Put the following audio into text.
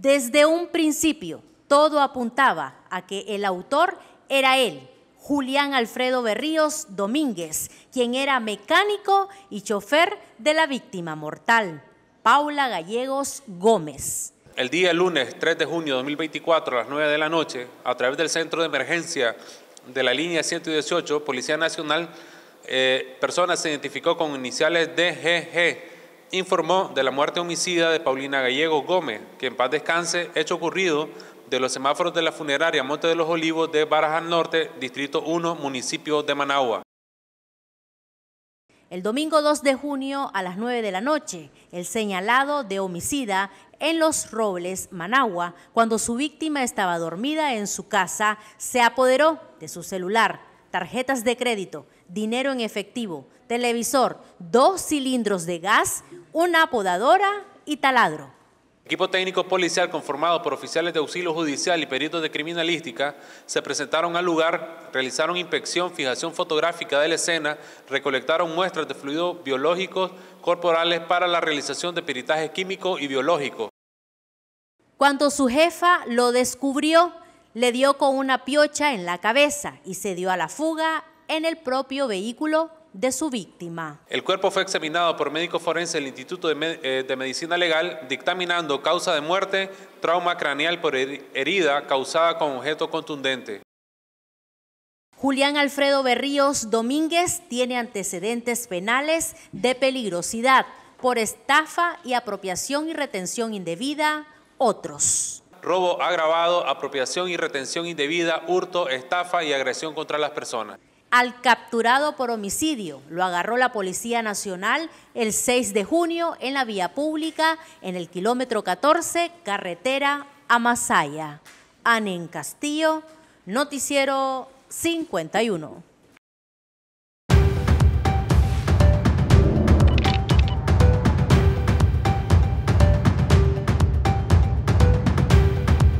Desde un principio, todo apuntaba a que el autor era él, Julián Alfredo Berríos Domínguez, quien era mecánico y chofer de la víctima mortal, Paula Gallegos Gómez. El día lunes 3 de junio de 2024 a las 9 de la noche, a través del centro de emergencia de la línea 118, Policía Nacional, eh, personas se identificó con iniciales DGG informó de la muerte homicida de Paulina Gallego Gómez, que en paz descanse, hecho ocurrido de los semáforos de la funeraria Monte de los Olivos de Barajas Norte, Distrito 1, municipio de Managua. El domingo 2 de junio a las 9 de la noche, el señalado de homicida en Los Robles, Managua, cuando su víctima estaba dormida en su casa, se apoderó de su celular, tarjetas de crédito, dinero en efectivo, televisor, dos cilindros de gas, una apodadora y taladro. Equipo técnico policial conformado por oficiales de auxilio judicial y peritos de criminalística se presentaron al lugar, realizaron inspección, fijación fotográfica de la escena, recolectaron muestras de fluidos biológicos corporales para la realización de peritajes químicos y biológicos. Cuando su jefa lo descubrió, le dio con una piocha en la cabeza y se dio a la fuga en el propio vehículo de su víctima. El cuerpo fue examinado por médico forense del Instituto de, eh, Medicina Legal, dictaminando causa de muerte, trauma craneal por herida causada con objeto contundente. Julián Alfredo Berríos Domínguez tiene antecedentes penales de peligrosidad por estafa y apropiación y retención indebida, otros. Robo agravado, apropiación y retención indebida, hurto, estafa y agresión contra las personas al capturado por homicidio. Lo agarró la Policía Nacional el 6 de junio en la vía pública, en el kilómetro 14, carretera a Masaya. Anen Castillo, Noticiero 51.